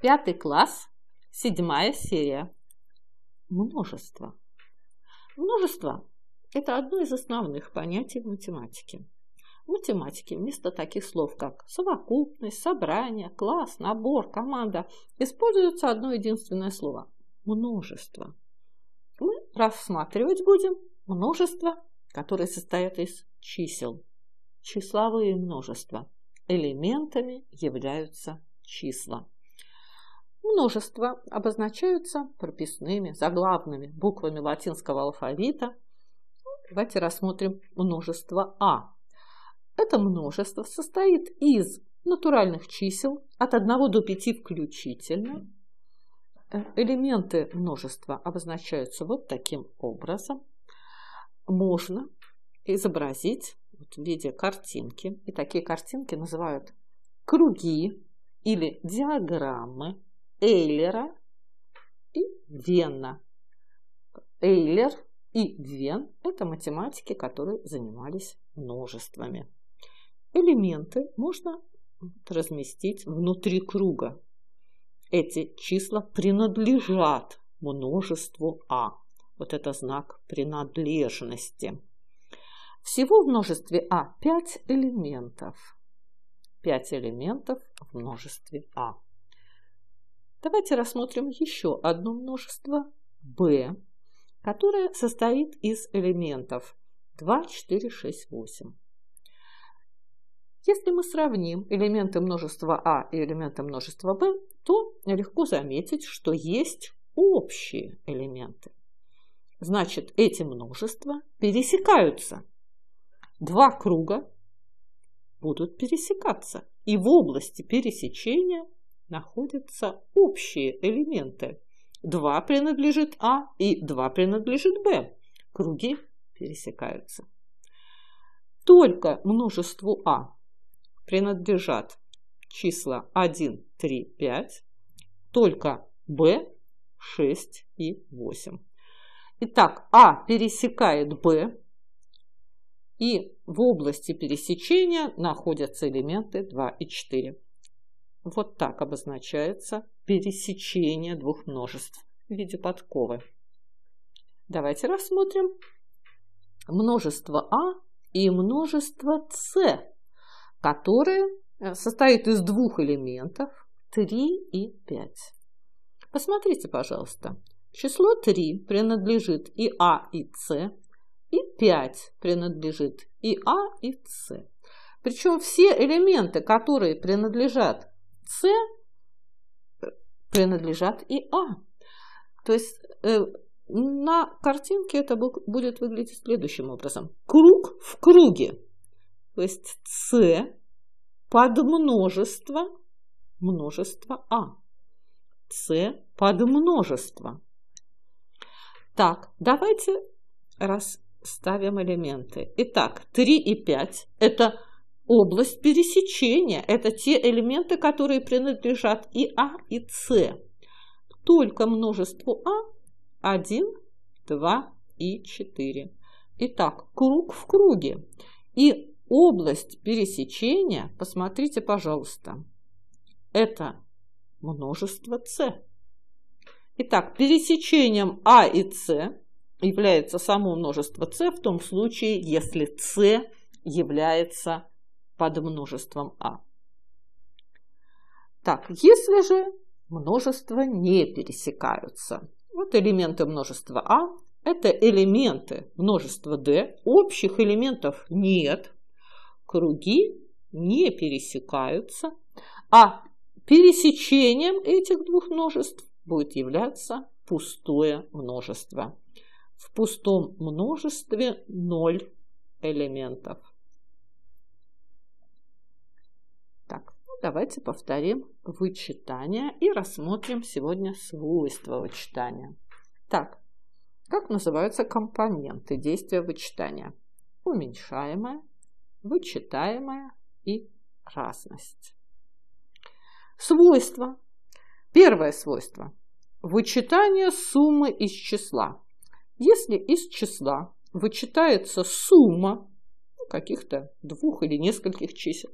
Пятый класс, седьмая серия. Множество. Множество – это одно из основных понятий в математике. В математике вместо таких слов, как совокупность, собрание, класс, набор, команда, используется одно единственное слово – множество. Мы рассматривать будем множество, которое состоит из чисел. Числовые множества. Элементами являются числа. Множество обозначаются прописными, заглавными буквами латинского алфавита. Давайте рассмотрим множество А. Это множество состоит из натуральных чисел от 1 до 5 включительно. Элементы множества обозначаются вот таким образом. Можно изобразить в виде картинки, и такие картинки называют круги или диаграммы Эйлера и Венна. Эйлер и Вен – это математики, которые занимались множествами. Элементы можно разместить внутри круга. Эти числа принадлежат множеству А. Вот это знак принадлежности. Всего в множестве А 5 элементов. 5 элементов в множестве А. Давайте рассмотрим еще одно множество b, которое состоит из элементов 2, 4, 6, 8. Если мы сравним элементы множества А и элементы множества B, то легко заметить, что есть общие элементы. Значит, эти множества пересекаются. Два круга будут пересекаться. И в области пересечения находятся общие элементы. Два принадлежит А и два принадлежит Б. Круги пересекаются. Только множеству А принадлежат числа 1, 3, 5, только Б 6 и 8. Итак, А пересекает Б, и в области пересечения находятся элементы 2 и 4. Вот так обозначается пересечение двух множеств в виде подковы. Давайте рассмотрим множество А и множество С, которое э, состоит из двух элементов 3 и 5. Посмотрите, пожалуйста, число 3 принадлежит и А, и С, и 5 принадлежит и А, и С. Причем все элементы, которые принадлежат с принадлежат и А. То есть э, на картинке это будет выглядеть следующим образом. Круг в круге. То есть С под множество множество А. С под множество. Так, давайте расставим элементы. Итак, 3 и 5 – это область пересечения. Это те элементы, которые принадлежат и А, и С. Только множеству А 1, 2 и 4. Итак, круг в круге. И область пересечения, посмотрите, пожалуйста, это множество С. Итак, пересечением А и С является само множество С в том случае, если С является под множеством А. Так, если же множества не пересекаются. Вот элементы множества А – это элементы множества D. Общих элементов нет. Круги не пересекаются. А пересечением этих двух множеств будет являться пустое множество. В пустом множестве ноль элементов. Давайте повторим вычитание и рассмотрим сегодня свойства вычитания. Так, как называются компоненты действия вычитания? Уменьшаемое, вычитаемое и разность. Свойства. Первое свойство. Вычитание суммы из числа. Если из числа вычитается сумма каких-то двух или нескольких чисел,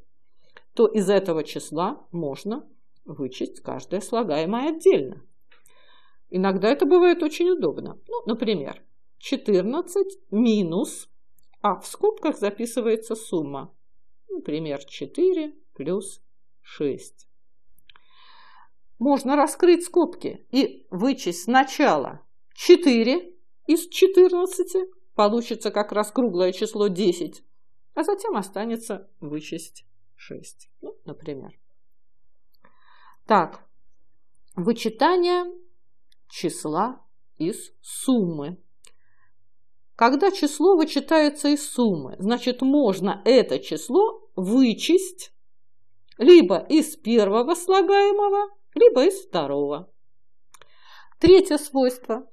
то из этого числа можно вычесть каждое слагаемое отдельно. Иногда это бывает очень удобно. Ну, например, 14 минус, а в скобках записывается сумма. Например, 4 плюс 6. Можно раскрыть скобки и вычесть сначала 4 из 14, получится как раз круглое число 10, а затем останется вычесть 6. Ну, например. Так, вычитание числа из суммы. Когда число вычитается из суммы, значит, можно это число вычесть либо из первого слагаемого, либо из второго. Третье свойство.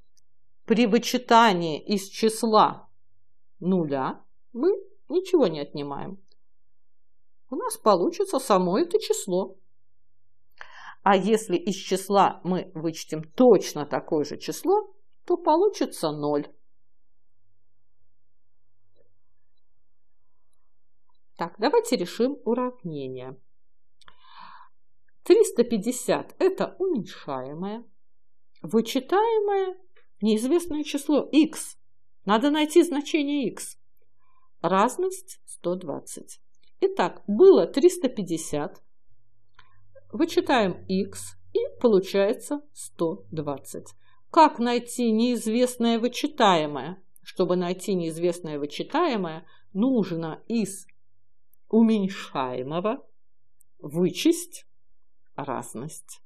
При вычитании из числа нуля мы ничего не отнимаем у нас получится само это число. А если из числа мы вычтем точно такое же число, то получится 0. Так, давайте решим уравнение. 350 – это уменьшаемое, вычитаемое неизвестное число x. Надо найти значение x. Разность 120. Итак, было 350. Вычитаем x и получается 120. Как найти неизвестное вычитаемое? Чтобы найти неизвестное вычитаемое, нужно из уменьшаемого вычесть разность.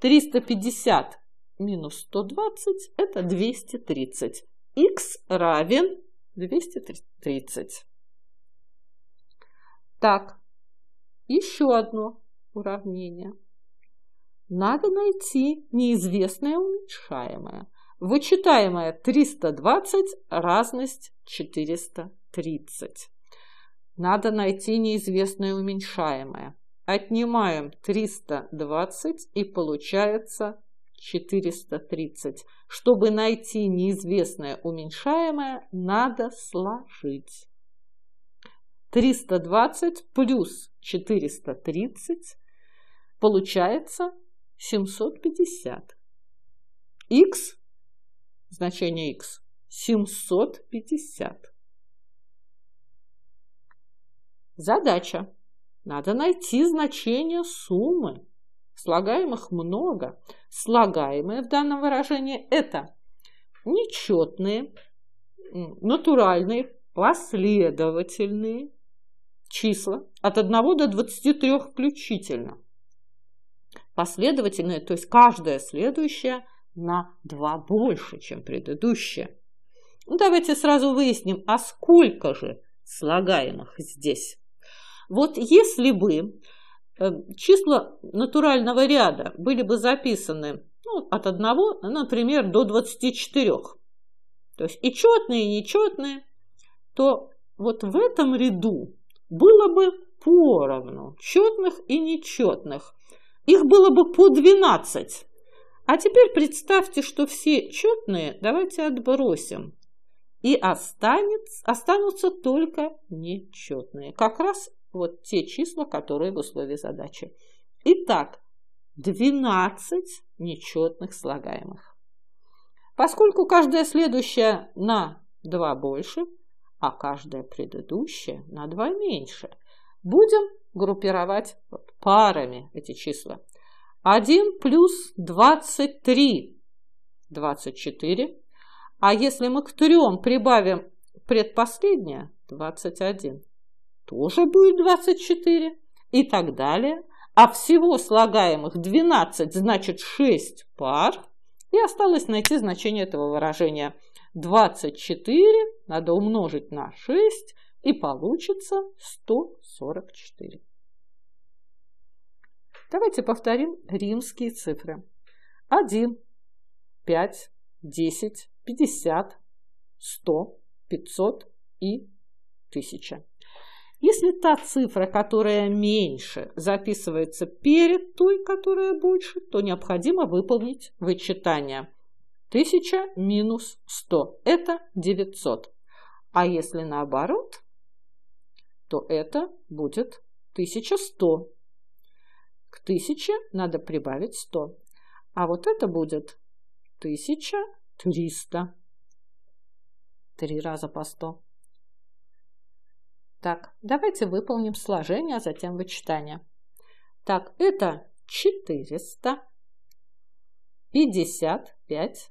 350 минус 120 – это 230. x равен 230. Так, еще одно уравнение. Надо найти неизвестное уменьшаемое. Вычитаемое 320, разность 430. Надо найти неизвестное уменьшаемое. Отнимаем 320 и получается 430. Чтобы найти неизвестное уменьшаемое, надо сложить. 320 плюс 430 получается 750. X значение x 750. Задача. Надо найти значение суммы. Слагаемых много. Слагаемые в данном выражении – это нечетные, натуральные, последовательные числа от 1 до 23 включительно. Последовательные, то есть каждое следующее на 2 больше, чем предыдущее. Ну, давайте сразу выясним, а сколько же слагаемых здесь. Вот если бы э, числа натурального ряда были бы записаны ну, от 1, например, до 24, то есть и четные, и нечетные, то вот в этом ряду было бы поровну, четных и нечетных. Их было бы по 12. А теперь представьте, что все четные давайте отбросим. И останется, останутся только нечетные. Как раз вот те числа, которые в условии задачи. Итак, 12 нечетных слагаемых. Поскольку каждая следующая на 2 больше – а каждое предыдущее на два меньше. Будем группировать парами эти числа. 1 плюс 23, 24. А если мы к 3 прибавим предпоследнее, 21, тоже будет 24 и так далее. А всего слагаемых 12, значит 6 пар. И осталось найти значение этого выражения – 24 надо умножить на 6, и получится 144. Давайте повторим римские цифры. 1, 5, 10, 50, 100, 500 и 1000. Если та цифра, которая меньше, записывается перед той, которая больше, то необходимо выполнить вычитание. 1000 минус 100 – это 900. А если наоборот, то это будет 1100. К 1000 надо прибавить 100. А вот это будет 1300. Три раза по 100. Так, давайте выполним сложение, а затем вычитание. Так, это 455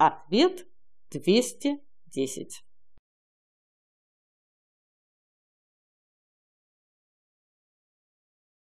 Ответ 210.